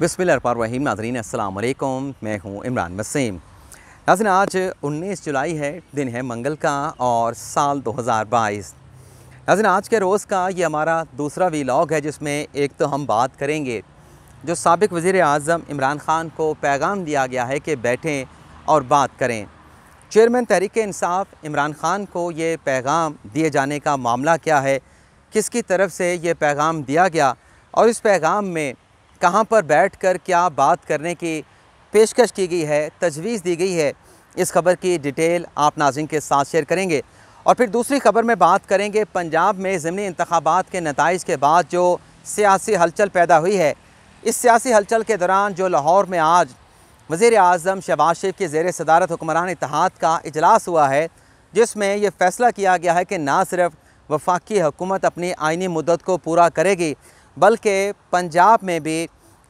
बिस्मिल्लाम नाजरीन अल्लाम मैं हूँ इमरान वसीम नाजन आज 19 जुलाई है दिन है मंगल का और साल 2022 नाजन आज के रोज़ का ये हमारा दूसरा वीलॉग है जिसमें एक तो हम बात करेंगे जो सबक वज़ी अजम इमरान ख़ान को पैगाम दिया गया है कि बैठें और बात करें चेयरमैन तहरीक इंसाफ इमरान ख़ान को ये पैगाम दिए जाने का मामला क्या है किसकी तरफ से ये पैगाम दिया गया और इस पैगाम में कहाँ पर बैठकर क्या बात करने की पेशकश की गई है तजवीज़ दी गई है इस खबर की डिटेल आप नाजिन के साथ शेयर करेंगे और फिर दूसरी खबर में बात करेंगे पंजाब में ज़मनी इंतबात के नतज के बाद जो सियासी हलचल पैदा हुई है इस सियासी हलचल के दौरान जो लाहौर में आज वज़ी अजम शहबाज शरीफ की जेर सदारत हुक्मरान इतिहाद का अजलास हुआ है जिसमें यह फ़ैसला किया गया है कि ना सिर्फ वफाकी हुकूमत अपनी आइनी मदत को पूरा करेगी बल्कि पंजाब में भी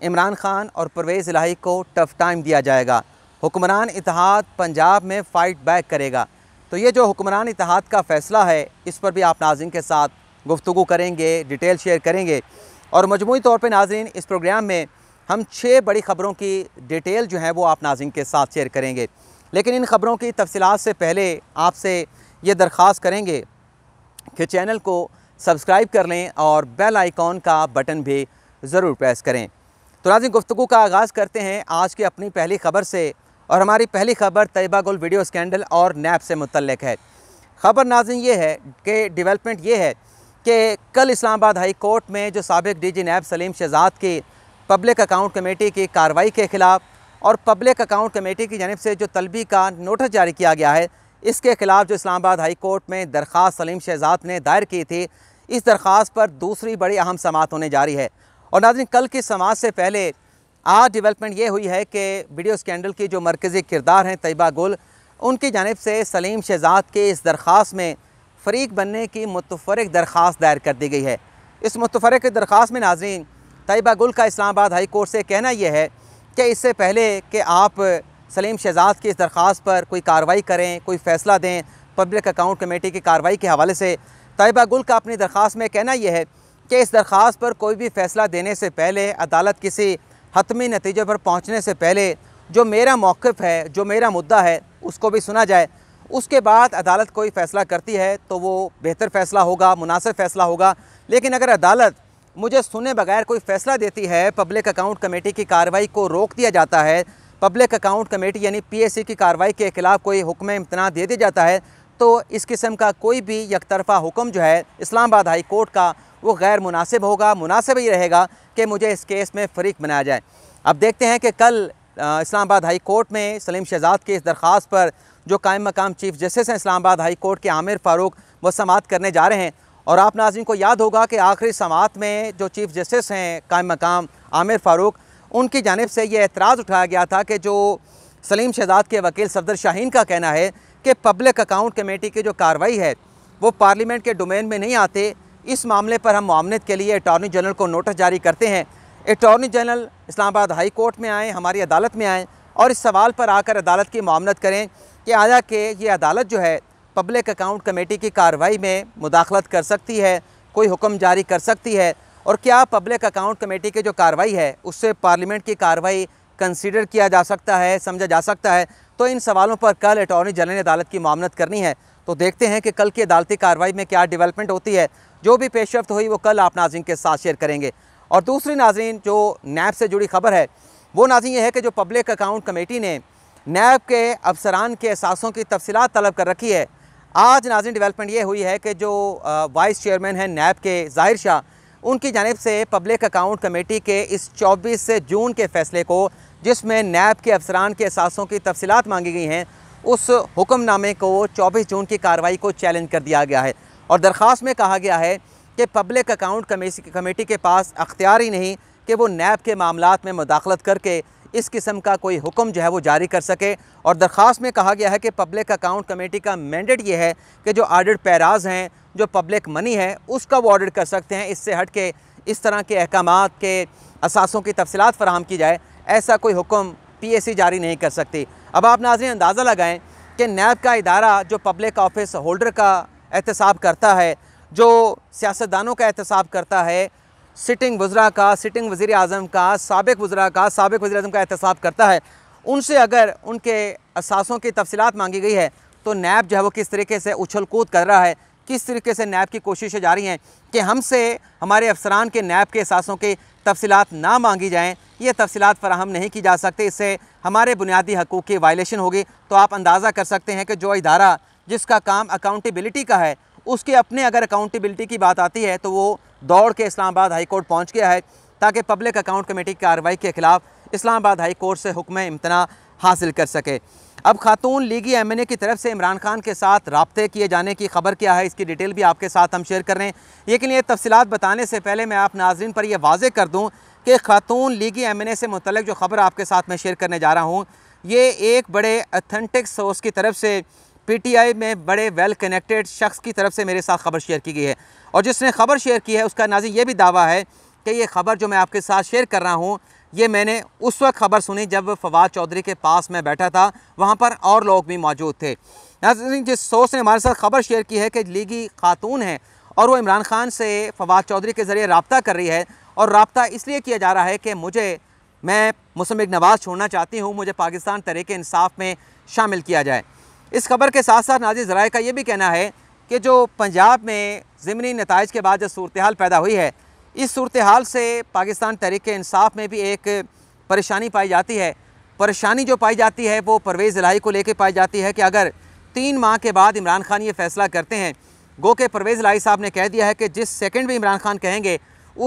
इमरान खान और परवेज़ इलाही को टफ़ टाइम दिया जाएगा हुक्मरान इतिहाद पंजाब में फ़ाइट बैक करेगा तो ये जो हुक्मरान इतिहाद का फ़ैसला है इस पर भी आप नाजिन के साथ गुफ्तु करेंगे डिटेल शेयर करेंगे और मजमू तौर पर नाजिन इस प्रोग्राम में हम छः बड़ी ख़बरों की डिटेल जो है वो आप नाजिन के साथ शेयर करेंगे लेकिन इन ख़बरों की तफसीत से पहले आपसे ये दरख्वास्त करेंगे कि चैनल को सब्सक्राइब कर लें और बेल आइकॉन का बटन भी ज़रूर प्रेस करें तो नाजिन गुफ्तु का आगाज़ करते हैं आज की अपनी पहली खबर से और हमारी पहली खबर तयबा गुल वीडियो स्कैंडल और नैब से मुतलक है ख़बर नाजिन ये है कि डिवेलपमेंट ये है कि कल इस्लामाबाद हाई कोर्ट में जो सबक D G NAB Saleem Shahzad की पब्लिक अकाउंट कमेटी की कार्रवाई के ख़िलाफ़ और पब्लिक अकाउंट कमेटी की जानब से जो तलबी का नोटिस जारी किया गया है इसके ख़िलाफ़ जो इस्लामाबाद हाई कोर्ट में दरख्वास सलीम शहजाद ने दायर की थी इस दरख्वास्त पर दूसरी बड़ी अहम समात होने जा रही है और नाजन कल की समात से पहले आज डेवलपमेंट ये हुई है कि वीडियो स्कैंडल की जो मरकज़ी किरदार हैं तयबा गुल उनकी जानब से सलीम शहजाद के इस दरख्वास में फरीक बनने की मुतफरक दरख्वास दायर कर दी गई है इस मुतफरक दरख्वास में नाजरीन तयबा गुल का इस्लामाबाद हाई कोर्ट से कहना यह है कि इससे पहले कि आप सलीम शहजाद की इस दरख्वास पर कोई कार्रवाई करें कोई फ़ैसला दें पब्लिक अकाउंट कमेटी की कार्रवाई के हवाले से तयबा गुल का अपनी दरख्वास में कहना यह है कि इस दरख्वास पर कोई भी फ़ैसला देने से पहले अदालत किसी हतमी नतीजे पर पहुँचने से पहले जो मेरा मौक़ है जो मेरा मुद्दा है उसको भी सुना जाए उसके बाद अदालत कोई फ़ैसला करती है तो वो बेहतर फ़ैसला होगा मुनासिब फ़ैसला होगा लेकिन अगर अदालत मुझे सुने बगैर कोई फ़ैसला देती है पब्लिक अकाउंट कमेटी की कार्रवाई को रोक दिया जाता है पब्लिक अकाउंट कमेटी यानी पीएसी की कार्रवाई के खिलाफ कोई हुक्म इम्तना दे दिया जाता है तो इस किस्म का कोई भी तरफा हुक्म जो है इस्लामाबाद हाई कोर्ट का वो गैर मुनासिब होगा मुनासिब ही रहेगा कि मुझे इस केस में फ़रीक बनाया जाए अब देखते हैं कि कल इस्लामाबाद हाई कोर्ट में सलीम शहजाद की इस दरख्वास पर जो कायम मकाम चीफ जस्टिस हैं इस्लामाबाद हाई कोर्ट के आमिर फ़ारूक वो समात करने जा रहे हैं और आप नाजिम को याद होगा कि आखिरी समात में जो चीफ जस्टिस हैं कायम मकाम आमिर फ़ारूक उनकी जानब से ये एतराज़ उठाया गया था कि जो सलीम शहजाद के वकील सफदर शाहीन का कहना है कि पब्लिक अकाउंट कमेटी की जो कार्रवाई है वो पार्लियामेंट के डोमेन में नहीं आते इस मामले पर हम मामले के लिए अटॉर्नी जनरल को नोटिस जारी करते हैं attorney general Islamabad high court में आएँ हमारी अदालत में आएँ और इस सवाल पर आकर अदालत की मामनत करें कि आया कि ये अदालत जो है पब्लिक अकाउंट कमेटी की कार्रवाई में मुदाखलत कर सकती है कोई हुक्म जारी कर सकती है और क्या पब्लिक अकाउंट कमेटी की जो कार्रवाई है उससे पार्लियामेंट की कार्रवाई कंसिडर किया जा सकता है समझा जा सकता है तो इन सवालों पर कल अटॉर्नी जनरल ने अदालत की मामलत करनी है तो देखते हैं कि कल की अदालती कार्रवाई में क्या डेवलपमेंट होती है जो भी पेशरफ हुई वो कल आप नाजिन के साथ शेयर करेंगे और दूसरी नाजीन जो नैब से जुड़ी खबर है वो नाजीन ये है कि जो पब्लिक अकाउंट कमेटी ने नैब के अफसरान के असासों की तफसीत तलब कर रखी है आज नाजिन डेवलपमेंट ये हुई है कि जो वाइस चेयरमैन हैं नैब के जाहिर शाह उनकी जानब से पब्लिक अकाउंट कमेटी के इस 24 से जून के फैसले को जिसमें नैब के अफसरान के असासों की तफसीत मांगी गई हैं उस हुक्मनामे को चौबीस जून की कार्रवाई को चैलेंज कर दिया गया है और दरख्वास्त में कहा गया है कि पब्लिक अकाउंट कमेटी के पास अख्तियार ही नहीं कि वो नैब के मामला में मुदाखलत करके इस किस्म का कोई हुक्म जो है वो जारी कर सके और दरख्वास्त में कहा गया है कि पब्लिक अकाउंट कमेटी का मैंडेट ये है कि जो ऑडिट पैराज हैं जो पब्लिक मनी है उसका वो ऑडिट कर सकते हैं इससे हट के इस तरह के अहकाम के असासों की तफसलत फराम की जाए ऐसा कोई हुक्म पीएसी जारी नहीं कर सकती अब आप नाजरें अंदाज़ा लगाएं कि नैब का इदारा जो पब्लिक ऑफिस होल्डर का एहतसाब करता है जो सियासतदानों का एहतसाब करता है सिटिंग वज्रा का सिटिंग वज़ी अजम का सबक वज्रा का सबक वजी अजम का एहतसाब करता है उनसे अगर उनके असासों की तफसीत मांगी गई है तो नैब जो है वो किस तरीके से उछल कूद कर रहा है किस तरीके से नैब की कोशिशें जारी हैं कि हमसे हमारे अफसरान के नैब के असासों के तफसलत ना मांगी जाएँ ये तफसलत फराहम नहीं की जा सकती इससे हमारे बुनियादी हकूक़ की वायलेशन होगी तो आप अंदाज़ा कर सकते हैं कि जो इदारा जिसका काम अकाउंटेबिलिटी का है उसके अपने अगर अकाउंटेबिलिटी की बात आती है तो वो दौड़ के इस्लामाबाद हाई कोर्ट पहुँच गया है ताकि पब्लिक अकाउंट कमेटी की कार्रवाई के खिलाफ इस्लामाबाद हाई कोर्ट से हुक्म इम्तना हासिल कर सके अब खातून लीगी एम एन ए की तरफ से इमरान खान के साथ रबते किए जाने की खबर क्या है इसकी डिटेल भी आपके साथ हम शेयर कर रहे हैं लेकिन ये तफसीत बताने से पहले मैं आप नाजरन पर यह वाजे कर दूँ कि खातून लीगी एम एन ए से मुतल जो ख़बर आपके साथ मैं शेयर करने जा रहा हूँ ये एक बड़े अथेंटिक सोर्स की तरफ से पीटीआई में बड़े वेल कनेक्टेड शख्स की तरफ से मेरे साथ खबर शेयर की गई है और जिसने खबर शेयर की है उसका नाजी ये भी दावा है कि ये खबर जो मैं आपके साथ शेयर कर रहा हूँ ये मैंने उस वक्त खबर सुनी जब फवाद चौधरी के पास मैं बैठा था वहाँ पर और लोग भी मौजूद थे नाजरीन जिस सोर्स ने हमारे साथ खबर शेयर की है कि लीगी खातून है और वो इमरान खान से फवाद चौधरी के ज़रिए रबता कर रही है और रबता इसलिए किया जा रहा है कि मुझे मैं मुसमिक नवाज़ छोड़ना चाहती हूँ मुझे पाकिस्तान तरीके इंसाफ में शामिल किया जाए इस खबर के साथ साथ नाजिर ज़राए का ये भी कहना है कि जो पंजाब में ज़मनी नतज के बाद जो सूरत पैदा हुई है इस सूरत हाल से पाकिस्तान तहरीक इंसाफ में भी एक परेशानी पाई जाती है परेशानी जो पाई जाती है वो परवेज़ इलाही को लेकर पाई जाती है कि अगर तीन माह के बाद इमरान खान ये फैसला करते हैं गो के परवेज़ इलाही साहब ने कह दिया है कि जिस सेकंड में इमरान खान कहेंगे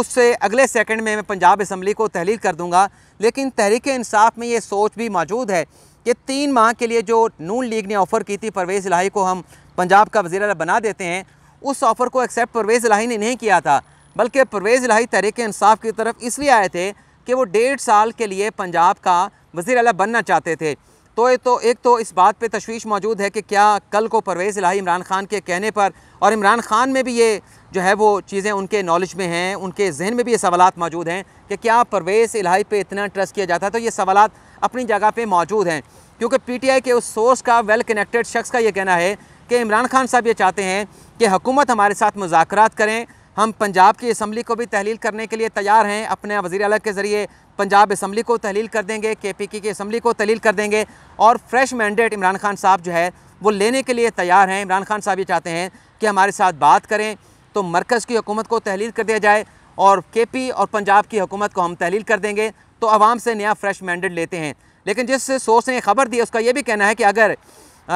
उससे अगले सेकंड में मैं पंजाब असम्बली को तहलील कर दूंगा लेकिन तहरीक इंसाफ में ये सोच भी मौजूद है कि तीन माह के लिए जो नून लीग ने ऑफ़र की थी परवेज़ इलाही को हम पंजाब का वजी बना देते हैं उस ऑफ़र को एक्सेप्ट परवेज़ इलाही ने नहीं किया था बल्कि परवेज़ लाही तहरीक इंसाफ की तरफ इसलिए आए थे कि वो डेढ़ साल के लिए पंजाब का वज़ी अल बनना चाहते थे तो तो एक तो इस बात पे तशवीश मौजूद है कि क्या कल को परवेज़ लाही इमरान खान के कहने पर और इमरान खान में भी ये जो है वो चीज़ें उनके नॉलेज में हैं उनके जहन में भी ये सवाल मौजूद हैं कि क्या परवेज़ इलाही पे इतना ट्रस्ट किया जाता है तो ये सवाल अपनी जगह पर मौजूद हैं क्योंकि पी टी आई के उस सोर्स का वेल कनेक्टेड शख्स का ये कहना है कि इमरान खान साहब ये चाहते हैं कि हुकूमत हमारे साथ मुजाकर करें हम पंजाब की इसम्बली को भी तहलील करने के लिए तैयार हैं अपने वज़ी अल के ज़रिए पंजाब इसम्बली को तहलील कर देंगे के पी की इसम्बली को तहलील कर देंगे और फ्रेश मैंडेट इमरान खान साहब जो है वो लेने के लिए तैयार हैं इमरान खान साहब ये चाहते हैं कि हमारे साथ बात करें तो मरकज़ की हुकूमत को तहलील कर दिया जाए और के पी और पंजाब की हुकूमत को हम तहलील कर देंगे तो आवाम से नया फ्रेश मैंडेट लेते हैं लेकिन जिस सोर्स ने खबर दी उसका ये भी कहना है कि अगर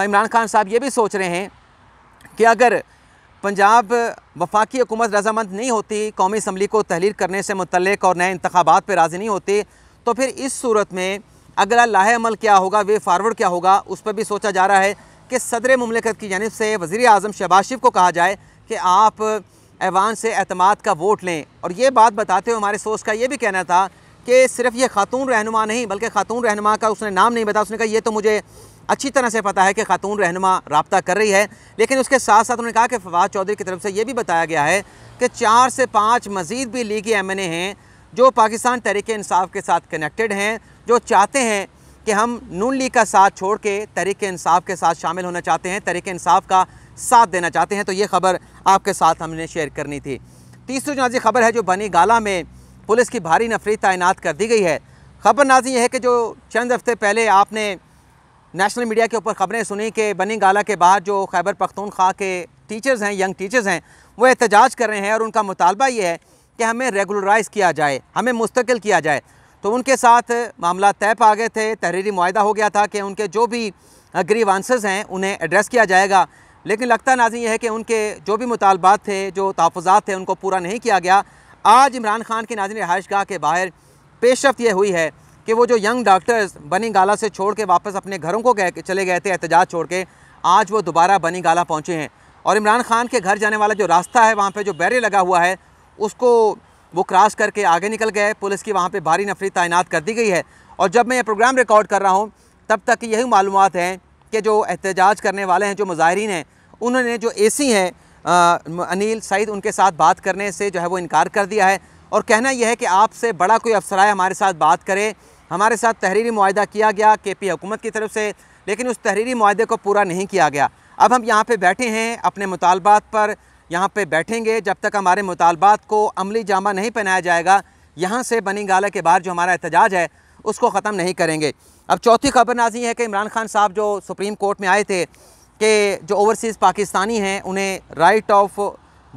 इमरान खान साहब ये भी सोच रहे हैं कि अगर पंजाब वफाकी हुकूमत रजामंद नहीं होती कौमी असम्बली को तहलील करने से मुतलक और नए इंतबात पर राज़ी नहीं होती तो फिर इस सूरत में अगला लाहेमल क्या होगा वे फारवर्ड क्या होगा उस पर भी सोचा जा रहा है कि सदर ममलिकत की जानब से वज़ी अजम शबाशिफ़ को कहा जाए कि आप ऐवान से अतमाद का वोट लें और ये बात बताते हुए हमारे सोच का ये भी कहना था कि सिर्फ ये खातून रहनुमा नहीं बल्कि खातून रहनुमा का उसने नाम नहीं बताया उसने कहा ये तो मुझे अच्छी तरह से पता है कि खातून रहनमा रबता कर रही है लेकिन उसके साथ साथ उन्होंने कहा कि फवाद चौधरी की तरफ से ये भी बताया गया है कि चार से पाँच मज़ीद भी लीगी एम एन ए हैं जो पाकिस्तान तहरीक इसाफ़ के साथ कनेक्टेड हैं जो चाहते हैं कि हम नून लीग का साथ छोड़ के तहरीक इसाफ़ के साथ शामिल होना चाहते हैं तहरीक इसाफ़ का साथ देना चाहते हैं तो ये खबर आपके साथ हमने शेयर करनी थी तीसरी नाजी खबर है जो बनी गाला में पुलिस की भारी नफरी तैनात कर दी गई है खबर नाजी यह है कि जो चंद हफ्ते पहले आपने नेशनल मीडिया के ऊपर खबरें सुनी कि बनी गाला के बाद जो खैबर पख्तूनख्वा के टीचर्स हैं यंग टीचर्स हैं वो एहतजाज कर रहे हैं और उनका मुतालबा ये है कि हमें रेगुलराइज किया जाए हमें मुस्तकिल किया जाए तो उनके साथ मामला तय पा गए थे तहरीरी माहा हो गया था कि उनके जो भी ग्रीवानसेस हैं उन्हें एड्रेस किया जाएगा लेकिन लगता नाजी यह है कि उनके जो भी मुतालबात थे जो तहफ़ात थे उनको पूरा नहीं किया गया आज इमरान खान की नाजी रहायश गाह के बाहर पेशरफ ये हुई है कि वो जो यंग डॉक्टर्स बनी गाला से छोड़ के वापस अपने घरों को गए चले गए थे एहतजाज छोड़ के आज वो दोबारा बनी गाला पहुँचे हैं और इमरान खान के घर जाने वाला जो रास्ता है वहाँ पर जो बैरियर लगा हुआ है उसको वो क्रॉस करके आगे निकल गए पुलिस की वहाँ पर भारी नफरी तैनात कर दी गई है और जब मैं ये प्रोग्राम रिकॉर्ड कर रहा हूँ तब तक यही मालूम हैं कि जो एहतजाज करने वाले हैं जो मुजाहरीन हैं उन्होंने जो ए सी हैं अनिल सईद उनके साथ बात करने से जो है वो इनकार कर दिया है और कहना यह है कि आपसे बड़ा कोई अफसर आए हमारे साथ बात करे हमारे साथ तहरीरी माहा किया गया के पी हुकूमत की तरफ से लेकिन उस तहरीरी माहे को पूरा नहीं किया गया अब हम यहाँ पर बैठे हैं अपने मुतालबात पर यहाँ पर बैठेंगे जब तक हमारे मुतालबात को अमली जामा नहीं पहनाया जाएगा यहाँ से बनी गाला के बाहर जो हमारा एहतजाज है उसको ख़त्म नहीं करेंगे अब चौथी खबर नाजी है कि इमरान खान साहब जो सुप्रीम कोर्ट में आए थे कि जो ओवरसीज़ पाकिस्तानी हैं उन्हें राइट ऑफ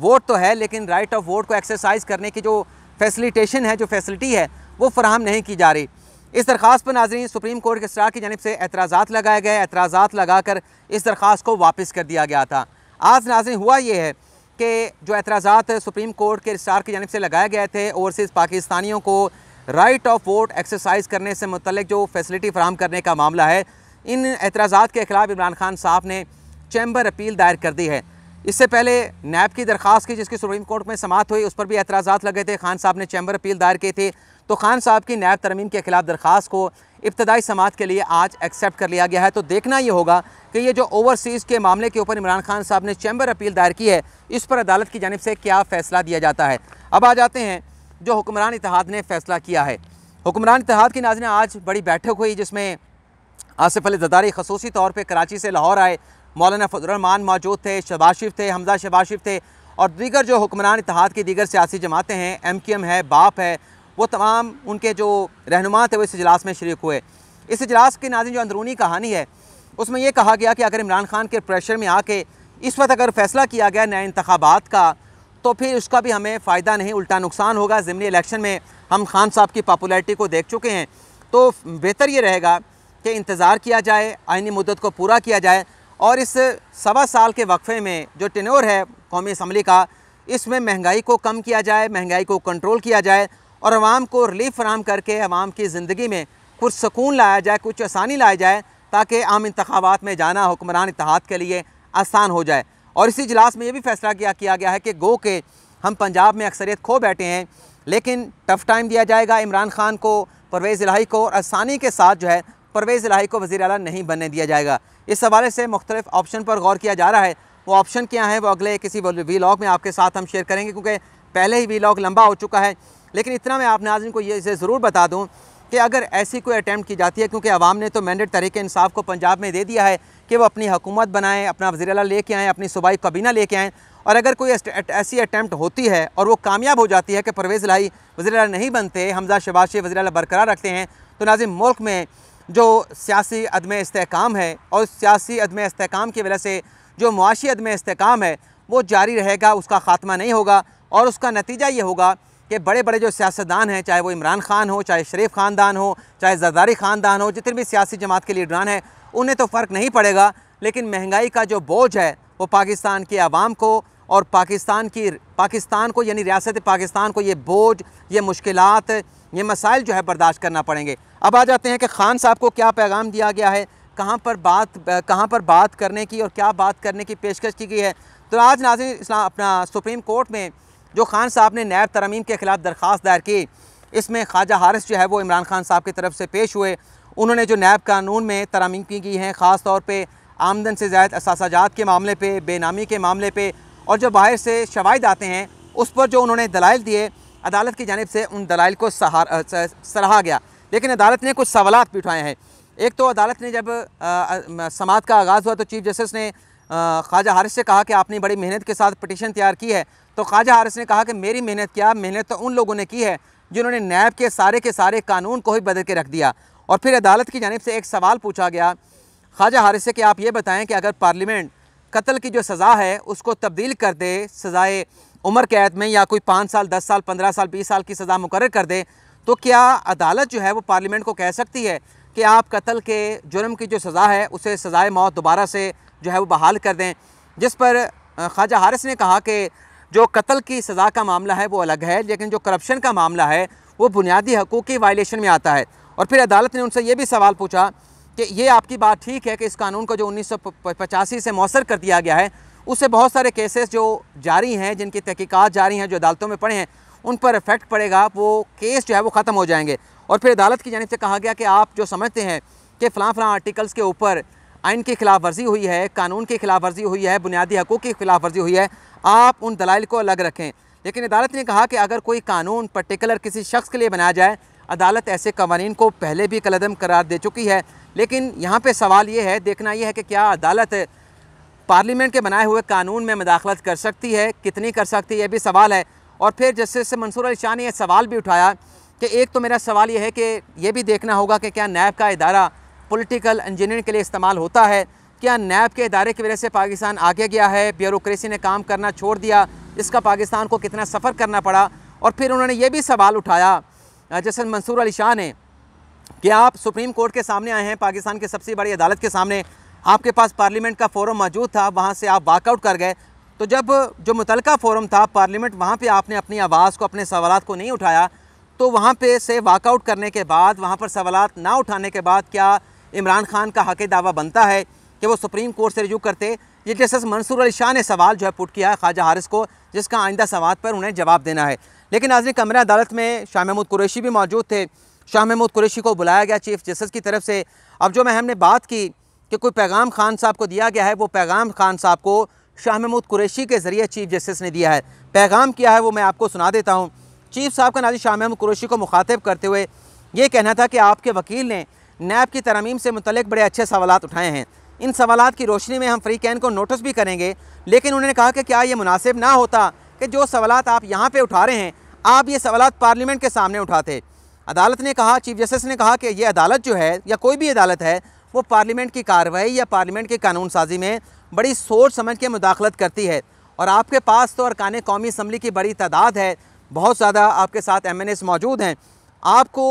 वोट तो है लेकिन राइट ऑफ वोट को एक्सरसाइज करने की जो फैसिलिटेशन है जो फैसिलिटी है वो फराहम नहीं की जा रही इस दरख्वास पर नाजरीन सुप्रीम कोर्ट के सरा की जानब से एतराज़ा लगाए गए एतराज़ा लगाकर इस दरख्वास को वापस कर दिया गया था आज नाजरीन हुआ ये है कि जो एतराज़ा सुप्रीम कोर्ट के स्टार की जानब से लगाए गए थे ओवरसीज़ पाकिस्तानियों को राइट ऑफ वोट एक्सरसाइज करने से मतलब जो फैसिलिटी फ्राहम करने का मामला है इन एतराज़ा के खिलाफ इमरान खान साहब ने चैम्बर अपील दायर कर दी है इससे पहले नैब की दरख्वास की जिसकी सुप्रीम कोर्ट में समात हुई उस पर भी एतराज़ा लगे थे खान साहब ने चैम्बर अपील दायर की थी तो खान साहब की नायब तरमीम के ख़िलाफ़ दरख्वास को इब्तदाई समात के लिए आज एक्सेप्ट कर लिया गया है तो देखना ये होगा कि ये जो ओवरसीज़ के मामले के ऊपर इमरान खान साहब ने चैम्बर अपील दायर की है इस पर अदालत की जानब से क्या फ़ैसला दिया जाता है अब आ जाते हैं जो हुक्मरान इतिहाद ने फ़ैसला किया है हुक्मरान इतिहाद की नाजन आज बड़ी बैठक हुई जिसमें आसिफ अली जदारी खसूसी तौर पर कराची से लाहौर आए मौलाना फजलरहमान मौजूद थे शबाशिफ थे हमजा शबाशिफ थे और दीगर जो हुक्मरान इतिहाद की दीगर सियासी जमातें हैं एम क्यू एम है बाप है वो तमाम उनके जो रहनुमा थे वो इस इजलास में शर्क हुए इस इजलास के नाजिन जो अंदरूनी कहानी है उसमें यह कहा गया कि अगर इमरान खान के प्रेशर में आके इस वक्त अगर फैसला किया गया नए इंतबात का तो फिर उसका भी हमें फ़ायदा नहीं उल्टा नुकसान होगा ज़मनी इलेक्शन में हम खान साहब की पॉपुलैरिटी को देख चुके हैं तो बेहतर ये रहेगा कि इंतज़ार किया जाए आइनी मुद्दत को पूरा किया जाए और इस सवा साल के वक्फे में जो टेनोर है कौमी असम्बली का इसमें महंगाई को कम किया जाए महंगाई को कंट्रोल किया जाए और आवाम को रिलीफ फराम करके आवाम की ज़िंदगी में कुछ सुकून लाया जाए कुछ आसानी लाई जाए ताकि आम इंतबात में जाना हुक्मरान इतिहाद के लिए आसान हो जाए और इसी इजलास में ये भी फैसला किया किया गया है कि गो के हम पंजाब में अक्सरियत खो बैठे हैं लेकिन टफ़ टाइम दिया जाएगा इमरान खान को परवेज़ इलाही को और आसानी के साथ जो है परवेज़ इलाही को वज़ी अल नहीं बनने दिया जाएगा इस हवाले से मुख्तलिफ़ ऑप्शन पर गौर किया जा रहा है वो ऑप्शन क्या है वो अगले किसी लॉग में आपके साथ हम शेयर करेंगे क्योंकि पहले ही लॉग लंबा हो चुका है लेकिन इतना मैं आप नाजन को ये ज़रूर बता दूँ कि अगर ऐसी कोई अटैम्प्ट की जाती है क्योंकि आवाम ने तो मैंडेट तरीके इंसाफ को पंजाब में दे दिया है कि वो अपनी हुकूमत बनाएँ अपना वजी अला लेके आएँ अपनी सूबाई कबीना लेके आएँ और अगर कोई ऐसी अटैम्प्ट होती है और वो कामयाब हो जाती है कि परवेज़ लाई वजी अला नहीं बनते हमजा शबाशी वजी अला बरकरार रखते हैं तो नाजिम मुल्क में जो सियासी अदम इसकाम है और सियासी अदम इसकाम की वजह से जो मुआशी अदम इसकाम है वो जारी रहेगा उसका ख़ात्मा नहीं होगा और उसका नतीजा ये होगा कि बड़े बड़े जो सियासतदान हैं चाहे वो इमरान खान हो चाहे शरीफ ख़ानदान हो चाहे जरदारी ख़ानदान हो जितने भी सियासी जमात के लीडरान हैं उन्हें तो फ़र्क नहीं पड़ेगा लेकिन महंगाई का जो बोझ है वो पाकिस्तान की आवाम को और पाकिस्तान की पाकिस्तान को यानी रियासत पाकिस्तान को ये बोझ ये मुश्किल ये मसाइल जो है बर्दाश्त करना पड़ेंगे अब आ जाते हैं कि खान साहब को क्या पैगाम दिया गया है कहाँ पर बात कहाँ पर बात करने की और क्या बात करने की पेशकश की गई है तो आज नाजी इस्लाम अपना सुप्रीम कोर्ट में जो खान साहब ने नैब तरमीम के ख़िलाफ़ दरख्वास्त दायर की इसमें ख्वाजा हारिस जो है वो इमरान खान साहब की तरफ से पेश हुए उन्होंने जो नैब कानून में तरामीम की गई हैं ख़ास तौर पर आमदन से ज्यादा असासाजात के मामले पर बेनामी के मामले पर और जो बाहर से शवाद आते हैं उस पर जो उन्होंने दलाइल दिए अदालत की जानब से उन दलाइल को सराहा गया लेकिन अदालत ने कुछ सवाल भी उठाए हैं एक तो अदालत ने जब समात का आगाज़ हुआ तो चीफ जस्टिस ने ख्वाजा हारिस से कहा कि आपने बड़ी मेहनत के साथ पटिशन तैयार की है तो ख्वाजा हारिस ने कहा कि मेरी मेहनत क्या मेहनत तो उन लोगों ने की है जिन्होंने नैब के सारे के सारे कानून को ही बदल के रख दिया और फिर अदालत की जानब से एक सवाल पूछा गया ख्वाजा हारिस से कि आप ये बताएं कि अगर पार्लियामेंट कत्ल की जो सज़ा है उसको तब्दील कर दे सज़ाए उम्र कैद में या कोई पाँच साल दस साल पंद्रह साल बीस साल की सज़ा मुकर कर दे तो क्या अदालत जो है वो पार्लियामेंट को कह सकती है कि आप कत्ल के जुर्म की जो सज़ा है उसे सज़ाए मौत दोबारा से जो है वो बहाल कर दें जिस पर ख्वाजा हारिस ने कहा कि जो कत्ल की सज़ा का मामला है वो अलग है लेकिन जो करप्शन का मामला है वो बुनियादी हकूक़ की वायलेशन में आता है और फिर अदालत ने उनसे ये भी सवाल पूछा कि ये आपकी बात ठीक है कि इस कानून को जो उन्नीस से मौसर कर दिया गया है उससे बहुत सारे केसेस जो जारी हैं जिनकी तहकीक़ात जारी हैं जो अदालतों में पड़े हैं उन पर इफ़ेक्ट पड़ेगा वो केस जो है वो ख़त्म हो जाएंगे और फिर अदालत की जानब से कहा गया कि आप जो समझते हैं कि फ़लाँ फ़लाँ आर्टिकल्स के ऊपर आइन की खिलाफ वर्जी हुई है कानून की खिलाफ वर्जी हुई है बुनियादी हकूक़ की खिलाफ वर्जी हुई है आप उन दलाइल को अलग रखें लेकिन अदालत ने कहा कि अगर कोई कानून पर्टिकुलर किसी शख्स के लिए बनाया जाए अदालत ऐसे कवानीन को पहले भी कलदम करार दे चुकी है लेकिन यहाँ पर सवाल ये है देखना यह है कि क्या अदालत पार्लियामेंट के बनाए हुए कानून में मदाखलत कर सकती है कितनी कर सकती है यह भी सवाल है और फिर जस्टिस मंसूर अली शाह ने यह सवाल भी उठाया कि एक तो मेरा सवाल यह है कि यह भी देखना होगा कि क्या नैब का इदारा पॉलिटिकल इंजीनियरिंग के लिए इस्तेमाल होता है क्या नैब के इदारे की वजह से पाकिस्तान आगे गया है ब्यूरोसी ने काम करना छोड़ दिया इसका पाकिस्तान को कितना सफ़र करना पड़ा और फिर उन्होंने ये भी सवाल उठाया जैसे मंसूर अली शाह ने कि आप सुप्रीम कोर्ट के सामने आए हैं पाकिस्तान की सबसे बड़ी अदालत के सामने आपके पास पार्लियामेंट का फोरम मौजूद था वहाँ से आप वाकआउट कर गए तो जब जो मुतल फोरम था पार्लियामेंट वहाँ पर आपने अपनी आवाज़ को अपने सवाल को नहीं उठाया तो वहाँ पे से वाकआउट करने के बाद वहाँ पर सवाल ना उठाने के बाद क्या इमरान खान का हक दावा बनता है कि वो सुप्रीम कोर्ट से रजू करते ये जस्टिस मंसूर अली शाह ने सवाल जो है पुट किया है ख्वाजा हारिस को जिसका आइंदा सवाल पर उन्हें जवाब देना है लेकिन आज कमरा अदालत में शाह महमूद कुरेशी भी मौजूद थे शाह महमूद कुरेशी को बुलाया गया चीफ जस्टिस की तरफ से अब जो मैं हमने बात की कि कोई पैगाम खान साहब को दिया गया है वो पैगाम खान साहब को शाह महमूद कुरेशी के ज़रिए चीफ जस्टिस ने दिया है पैगाम किया है वो मैं आपको सुना देता हूँ चीफ साहब का नाजी शाह महमूद कुरेशी को मुखातब करते हुए ये कहना था कि आपके वकील ने नैब की तरमीम से मुतलक बड़े अच्छे सवाल उठाए हैं इन सवाल की रोशनी में हम फ्री कैन को नोटिस भी करेंगे लेकिन उन्होंने कहा कि क्या ये मुनासिब ना होता कि जो सवाल आप यहाँ पर उठा रहे हैं आप ये सवाल पार्लियामेंट के सामने उठाते अदालत ने कहा चीफ जस्टिस ने कहा कि ये अदालत जो है या कोई भी अदालत है वो पार्लियामेंट की कार्रवाई या पार्लियामेंट की कानून साजी में बड़ी सोच समझ के मुदाखलत करती है और आपके पास तो अरकान कौमी असम्बली की बड़ी तादाद है बहुत ज़्यादा आपके साथ एम मौजूद हैं आपको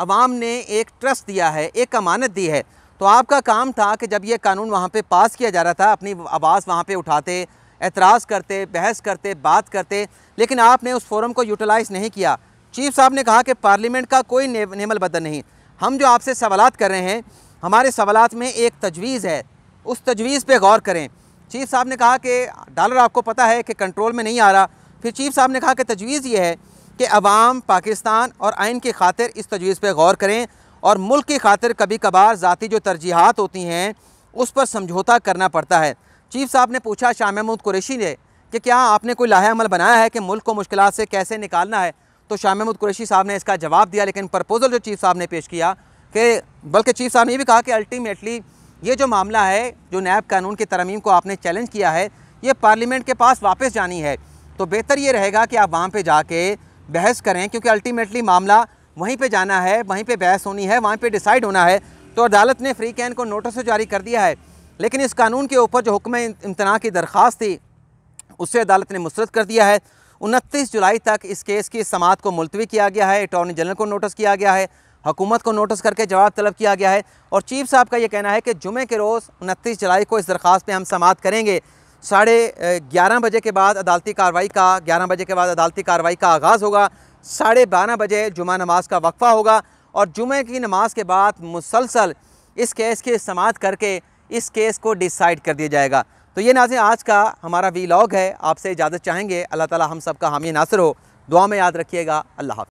अवाम ने एक ट्रस्ट दिया है एक अमानत दी है तो आपका काम था कि जब ये कानून वहाँ पे पास किया जा रहा था अपनी आवाज़ वहाँ पे उठाते एतराज़ करते बहस करते बात करते लेकिन आपने उस फोरम को यूटिलाइज़ नहीं किया चीफ साहब ने कहा कि पार्लियामेंट का कोई नेमल बदल नहीं हम जो आपसे सवाल कर रहे हैं हमारे सवाल में एक तजवीज़ है उस तजवीज़ पर गौर करें चीफ साहब ने कहा कि डॉलर आपको पता है कि कंट्रोल में नहीं आ रहा फिर चीफ साहब ने कहा कि तजवीज़ ये है कि अवाम पाकिस्तान और आइन की खातिर इस तजवीज़ पर गौर करें और मुल्क की खातिर कभी कभार ज़ाती जो तरजीहत होती हैं उस पर समझौता करना पड़ता है चीफ साहब ने पूछा शाह महमूद कुरेशी ने कि क्या आपने कोई लाह अमल बनाया है कि मुल्क को मुश्किल से कैसे निकालना है तो शाह महमूद कुरेशी साहब ने इसका जवाब दिया लेकिन प्रपोज़ल जो चीफ साहब ने पेश किया कि बल्कि चीफ साहब ने यह भी कहा कि अल्टीमेटली ये जो मामला है जो नैब कानून की तरमीम को आपने चैलेंज किया है ये पार्लियामेंट के पास वापस जानी है तो बेहतर ये रहेगा कि आप वहाँ पर जाके बहस करें क्योंकि अल्टीमेटली मामला वहीं पे जाना है वहीं पे बहस होनी है वहीं पे डिसाइड होना है तो अदालत ने फ्री कैन को नोटिस जारी कर दिया है लेकिन इस कानून के ऊपर जो हुक्म इम्तना की दरख्वास्त थी उससे अदालत ने मुस्रद कर दिया है उनतीस जुलाई तक इस केस की समात को मुलतवी किया गया है अटॉर्नी जनरल को नोटिस किया गया है हुकूमत को नोटिस करके जवाब तलब किया गया है और चीफ साहब का यह कहना है कि जुमे के रोज़ उनतीस जुलाई को इस दरख्वास्त पर हम समात करेंगे साढ़े ग्यारह बजे के बाद अदालती कार्रवाई का ग्यारह बजे के बाद अदालती कार्रवाई का आगाज़ होगा साढ़े बारह बजे जुमा नमाज का वक्फ़ा होगा और जुमे की नमाज के बाद मुसलसल इस केस की समात करके इस केस को डिसाइड कर दिया जाएगा तो ये नाज़िर आज का हमारा लॉग है आपसे इजाज़त चाहेंगे अल्लाह ताला हम सब का हामी नासर हो दुआ में याद रखिएगा अल्लाह